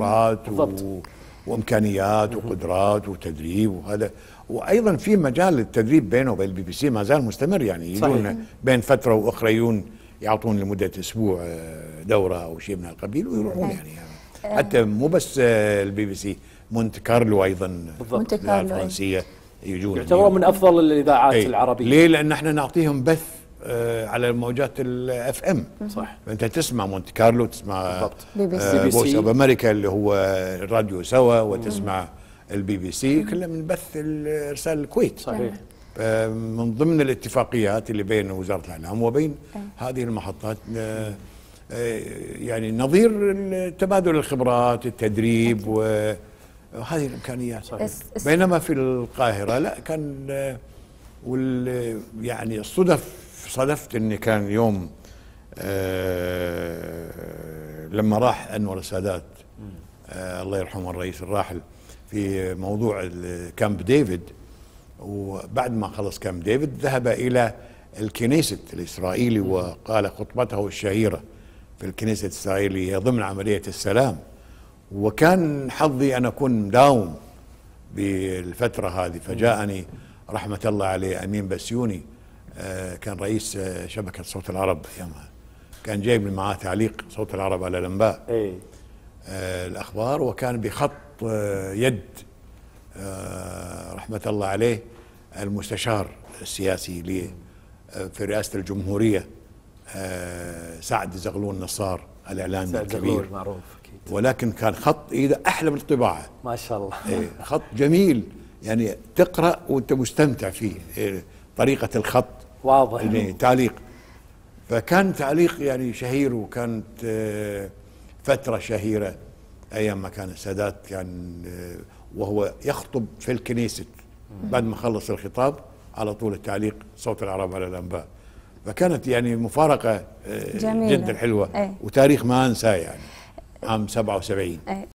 خبرات و... وامكانيات وقدرات وتدريب وهذا وايضا في مجال التدريب بينه وبين البي بي سي ما زال مستمر يعني يجون بين فتره واخرى يجون يعطون لمده اسبوع آه، دوره او شيء من القبيل ويروحون نعم. يعني, يعني حتى مو بس آه، البي بي سي مونت كارلو ايضا بالضبط الفرنسيه يجون يعتبرون من افضل الاذاعات إيه. العربيه ليه؟ لان احنا نعطيهم بث آه، على الموجات الاف ام صح انت تسمع مونت كارلو تسمع بالضبط بي فويس اوف امريكا اللي هو الراديو سوا وتسمع البي بي سي كلها من بث ارسال الكويت صحيح آه، من ضمن الاتفاقيات اللي بين وزاره الاعلام وبين آه. هذه المحطات يعني نظير تبادل الخبرات التدريب وهذه الامكانيات صحيح. بينما في القاهره لا كان وال يعني الصدف صادفت ان كان يوم آه لما راح انور السادات آه الله يرحمه الرئيس الراحل في موضوع كامب ديفيد وبعد ما خلص كامب ديفيد ذهب الى الكنيست الاسرائيلي وقال خطبته الشهيره في الكنيست الاسرائيليه ضمن عمليه السلام وكان حظي ان اكون مداوم بالفتره هذه فجاءني رحمه الله عليه امين بسيوني آه، كان رئيس آه، شبكه صوت العرب ايامها كان جايب معاه تعليق صوت العرب على الانباء أي. آه، الاخبار وكان بخط يد رحمه الله عليه المستشار السياسي لي في رئاسه الجمهوريه سعد زغلول نصار الاعلامي سعد الكبير زغلول معروف أكيد. ولكن كان خط ايده احلى من الطباعه ما شاء الله إيه، خط جميل يعني تقرا وانت مستمتع فيه إيه، طريقه الخط واضح يعني تعليق فكان تعليق يعني شهير وكانت آه، فترة شهيرة أيام ما كان السادات كان آه، وهو يخطب في الكنيسة بعد ما خلص الخطاب على طول التعليق صوت العرب على الأنباء فكانت يعني مفارقة آه، جميلة. جدا حلوة أي. وتاريخ ما أنساه يعني عام 77 أي.